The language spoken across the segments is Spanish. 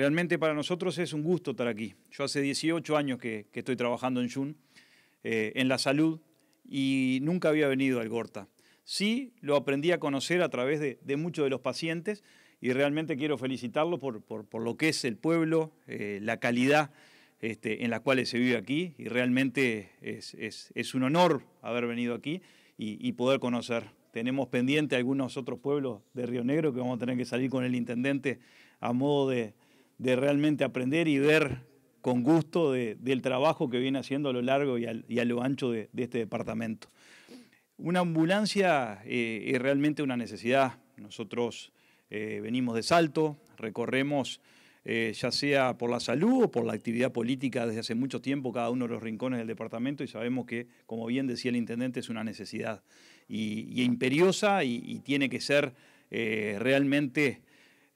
Realmente para nosotros es un gusto estar aquí. Yo hace 18 años que, estoy trabajando en Jun, eh, en la salud, y nunca había venido al Gorta. Sí, lo aprendí a conocer a través de, muchos de los pacientes y realmente quiero felicitarlo por, lo que es el pueblo, eh, la calidad este, en la cual se vive aquí y realmente es, un honor haber venido aquí y, y poder conocer tenemos pendiente algunos otros pueblos de Río Negro que vamos a tener que salir con el intendente a modo de, de realmente aprender y ver con gusto del trabajo que viene haciendo a lo largo y, a lo ancho de, este departamento. Una ambulancia eh, es realmente una necesidad. Nosotros eh, venimos de Salto, recorremos eh, ya sea por la salud o por la actividad política desde hace mucho tiempo cada uno de los rincones del departamento y sabemos que, como bien decía el intendente, es una necesidad y, imperiosa y, tiene que ser realmente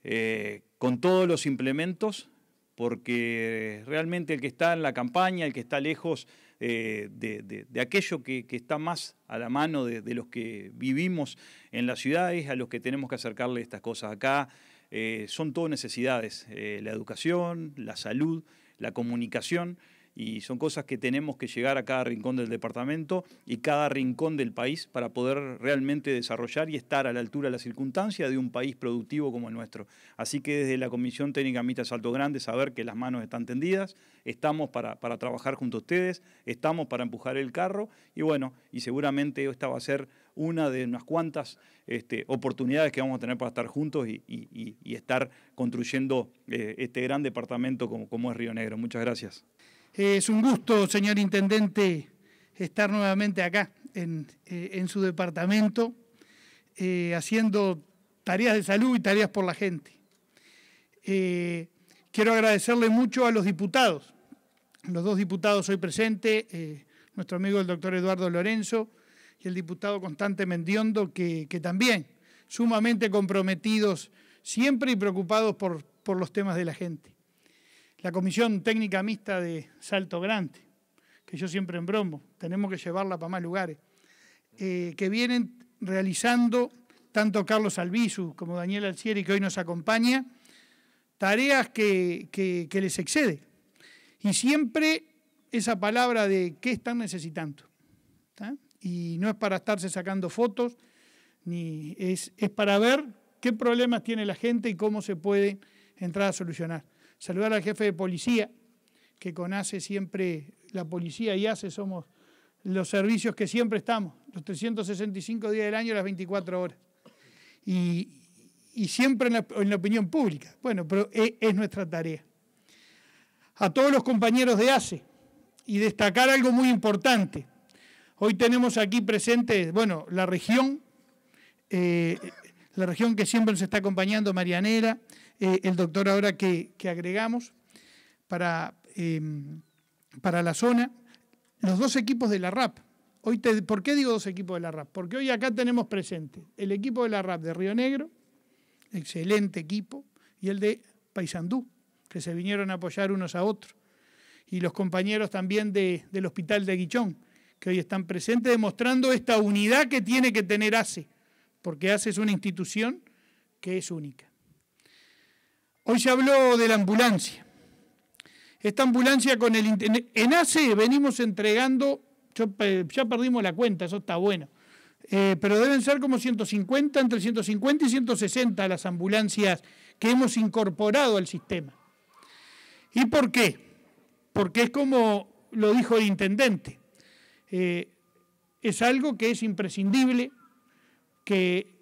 eh, con todos los implementos, porque realmente el que está en la campaña, el que está lejos eh, de, aquello que, está más a la mano de, los que vivimos en las ciudades, a los que tenemos que acercarle estas cosas acá, eh, son todo necesidades, la educación, la salud, la comunicación y son cosas que tenemos que llegar a cada rincón del departamento y cada rincón del país para poder realmente desarrollar y estar a la altura de la circunstancia de un país productivo como el nuestro. Así que desde la Comisión Técnica mitas Salto Grande saber que las manos están tendidas, estamos para, para trabajar junto a ustedes, estamos para empujar el carro y bueno, y seguramente esta va a ser una de unas cuantas este, oportunidades que vamos a tener para estar juntos y, estar construyendo eh, este gran departamento como, como es Río Negro. Muchas gracias es un gusto, señor Intendente, estar nuevamente acá en, eh, su departamento eh, haciendo tareas de salud y tareas por la gente. Eh, quiero agradecerle mucho a los diputados, los dos diputados hoy presentes, nuestro amigo el doctor Eduardo Lorenzo y el diputado Constante Mendiondo, que, también sumamente comprometidos siempre y preocupados por los temas de la gente la Comisión Técnica Mixta de Salto Grande, que yo siempre en brombo, tenemos que llevarla para más lugares, eh, que vienen realizando tanto Carlos Albizu como Daniel Alcieri, que hoy nos acompaña, tareas que, les excede. Y siempre esa palabra de qué están necesitando. Y no es para estarse sacando fotos, ni es, es para ver qué problemas tiene la gente y cómo se puede entrar a solucionar saludar al jefe de policía, que con ACE siempre, la policía y ACE somos los servicios que siempre estamos, los 365 días del año, las 24 horas. Y, siempre en la, opinión pública. Bueno, pero e, es, nuestra tarea. A todos los compañeros de ACE, y destacar algo muy importante. Hoy tenemos aquí presente, bueno, la región, eh, la región que siempre nos está acompañando, Marianera, eh, el doctor ahora que, agregamos para, em, para la zona, los dos equipos de la RAP. Hoy te, ¿Por qué digo dos equipos de la RAP? Porque hoy acá tenemos presente el equipo de la RAP de Río Negro, excelente equipo, y el de Paysandú, que se vinieron a apoyar unos a otros. Y los compañeros también del Hospital de Guichón, que hoy están presentes, demostrando esta unidad que tiene que tener ACE, porque ACE es una institución que es única. Hoy se habló de la ambulancia. Esta ambulancia con el... En ACE venimos entregando, ya perdimos la cuenta, eso está bueno, eh, pero deben ser como 150, entre 150 y 160 las ambulancias que hemos incorporado al sistema. ¿Y por qué? Porque es como lo dijo el intendente, eh, es algo que es imprescindible, que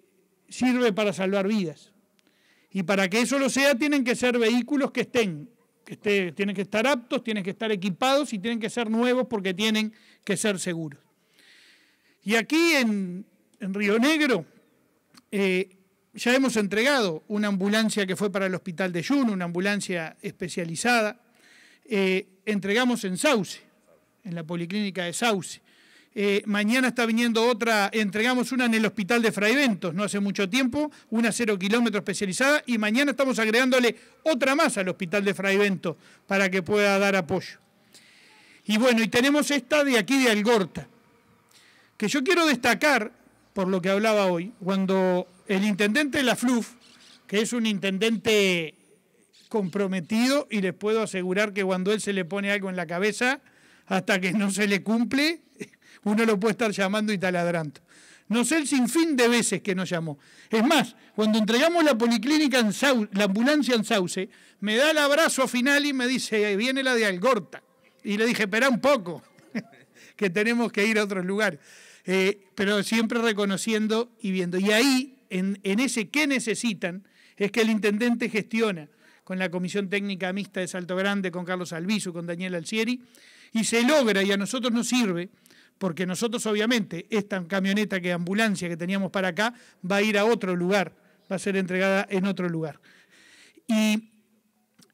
sirve para salvar vidas. Y para que eso lo sea, tienen que ser vehículos que estén, que tienen que estar aptos, tienen que estar equipados y tienen que ser nuevos porque tienen que ser seguros. Y aquí en, Río Negro eh, ya hemos entregado una ambulancia que fue para el hospital de Yuno, una ambulancia especializada. Eh, entregamos en Sauce, en la policlínica de Sauce. Eh, mañana está viniendo otra, entregamos una en el hospital de Fraiventos, no hace mucho tiempo, una cero kilómetro especializada, y mañana estamos agregándole otra más al hospital de Fraiventos para que pueda dar apoyo. Y bueno, y tenemos esta de aquí de Algorta, que yo quiero destacar, por lo que hablaba hoy, cuando el intendente de la FLUF, que es un intendente comprometido y les puedo asegurar que cuando él se le pone algo en la cabeza, hasta que no se le cumple, uno lo puede estar llamando y taladrando. No sé el sinfín de veces que nos llamó. Es más, cuando entregamos la policlínica en Sauce, la ambulancia en Sauce, me da el abrazo final y me dice, viene la de Algorta. Y le dije, espera un poco, que tenemos que ir a otros lugar. Eh, pero siempre reconociendo y viendo. Y ahí, en, en ese qué necesitan, es que el intendente gestiona con la Comisión Técnica Mixta de Salto Grande, con Carlos Albizu, con Daniel Alcieri, y se logra, y a nosotros nos sirve, porque nosotros obviamente esta camioneta que ambulancia que teníamos para acá va a ir a otro lugar, va a ser entregada en otro lugar. Y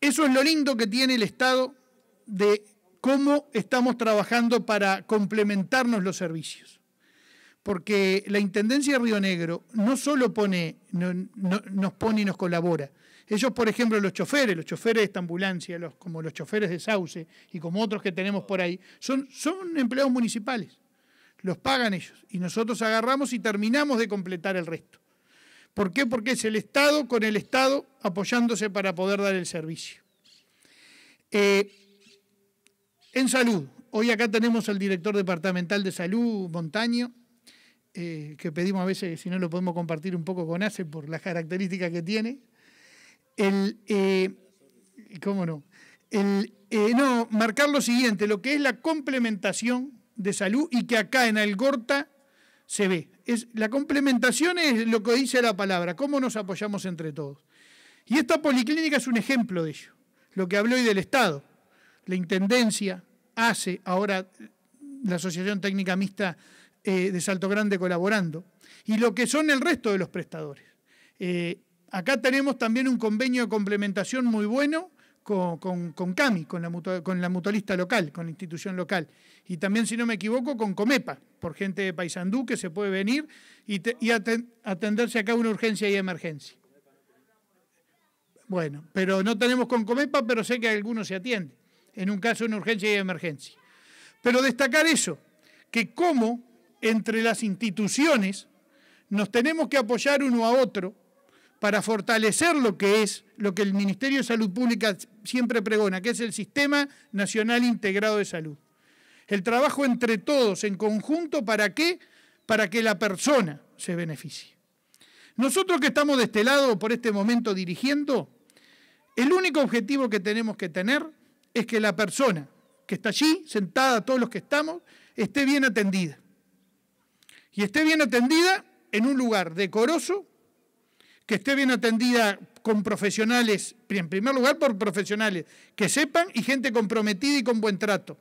eso es lo lindo que tiene el Estado de cómo estamos trabajando para complementarnos los servicios. Porque la Intendencia de Río Negro no solo pone, nos pone y nos colabora, ellos, por ejemplo, los choferes, los choferes de esta ambulancia, como los choferes de Sauce y como otros que tenemos por ahí, son, empleados municipales. Los pagan ellos y nosotros agarramos y terminamos de completar el resto. ¿Por qué? Porque es el Estado con el Estado apoyándose para poder dar el servicio. Eh, en salud, hoy acá tenemos al director departamental de salud, Montaño, eh, que pedimos a veces si no lo podemos compartir un poco con ACE por las características que tiene el, eh, ¿cómo no? El, eh, no, marcar lo siguiente, lo que es la complementación de salud y que acá en Algorta se ve. Es, la complementación es lo que dice la palabra, cómo nos apoyamos entre todos. Y esta policlínica es un ejemplo de ello, lo que habló hoy del Estado. La Intendencia hace, ahora la Asociación Técnica Mixta eh, de Salto Grande colaborando, y lo que son el resto de los prestadores acá tenemos también un convenio de complementación muy bueno con, CAMI, con la, con la mutualista local, con la institución local. Y también, si no me equivoco, con COMEPA, por gente de Paysandú que se puede venir y, y atenderse acá una urgencia y emergencia. Bueno, pero no tenemos con COMEPA, pero sé que algunos se atiende, en un caso una urgencia y emergencia. Pero destacar eso, que como entre las instituciones nos tenemos que apoyar uno a otro para fortalecer lo que es, lo que el Ministerio de Salud Pública siempre pregona, que es el Sistema Nacional Integrado de Salud. El trabajo entre todos, en conjunto, ¿para qué? Para que la persona se beneficie. Nosotros que estamos de este lado, por este momento dirigiendo, el único objetivo que tenemos que tener es que la persona que está allí, sentada, todos los que estamos, esté bien atendida. Y esté bien atendida en un lugar decoroso, que esté bien atendida con profesionales, en primer lugar por profesionales que sepan y gente comprometida y con buen trato.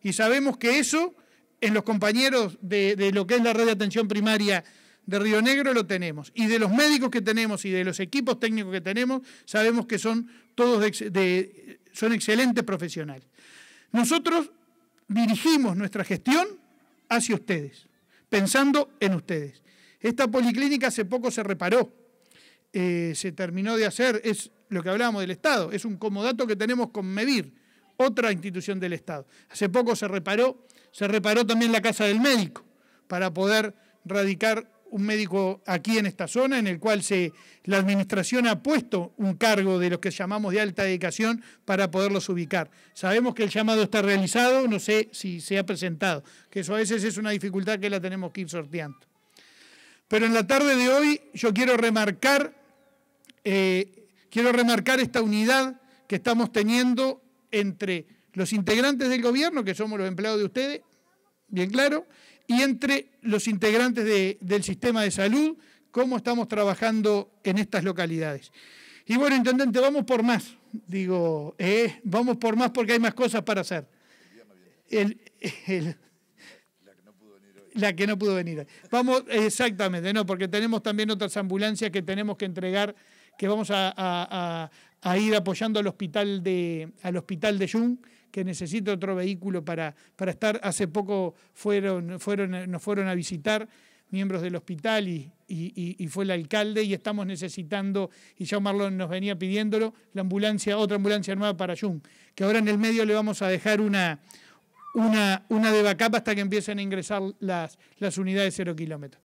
Y sabemos que eso en los compañeros de, lo que es la red de atención primaria de Río Negro lo tenemos. Y de los médicos que tenemos y de los equipos técnicos que tenemos, sabemos que son todos son excelentes profesionales. Nosotros dirigimos nuestra gestión hacia ustedes, pensando en ustedes. Esta policlínica hace poco se reparó eh, se terminó de hacer, es lo que hablábamos del Estado, es un comodato que tenemos con medir, otra institución del Estado. Hace poco se reparó, se reparó también la casa del médico para poder radicar un médico aquí en esta zona, en el cual se, la administración ha puesto un cargo de los que llamamos de alta dedicación para poderlos ubicar. Sabemos que el llamado está realizado, no sé si se ha presentado, que eso a veces es una dificultad que la tenemos que ir sorteando. Pero en la tarde de hoy yo quiero remarcar eh, quiero remarcar esta unidad que estamos teniendo entre los integrantes del gobierno, que somos los empleados de ustedes, bien claro, y entre los integrantes del sistema de salud, cómo estamos trabajando en estas localidades. Y bueno, intendente, vamos por más, digo, eh, vamos por más porque hay más cosas para hacer. la que no pudo venir hoy. La que no pudo venir Vamos, exactamente, no, porque tenemos también otras ambulancias que tenemos que entregar que vamos a, ir apoyando al hospital de, al hospital de que necesita otro vehículo para, estar. Hace poco fueron, nos fueron a visitar miembros del hospital y, fue el alcalde y estamos necesitando, y ya Marlon nos venía pidiéndolo, la ambulancia, otra ambulancia nueva para Jung, que ahora en el medio le vamos a dejar una, una, una de backup hasta que empiecen a ingresar las, las unidades cero kilómetros.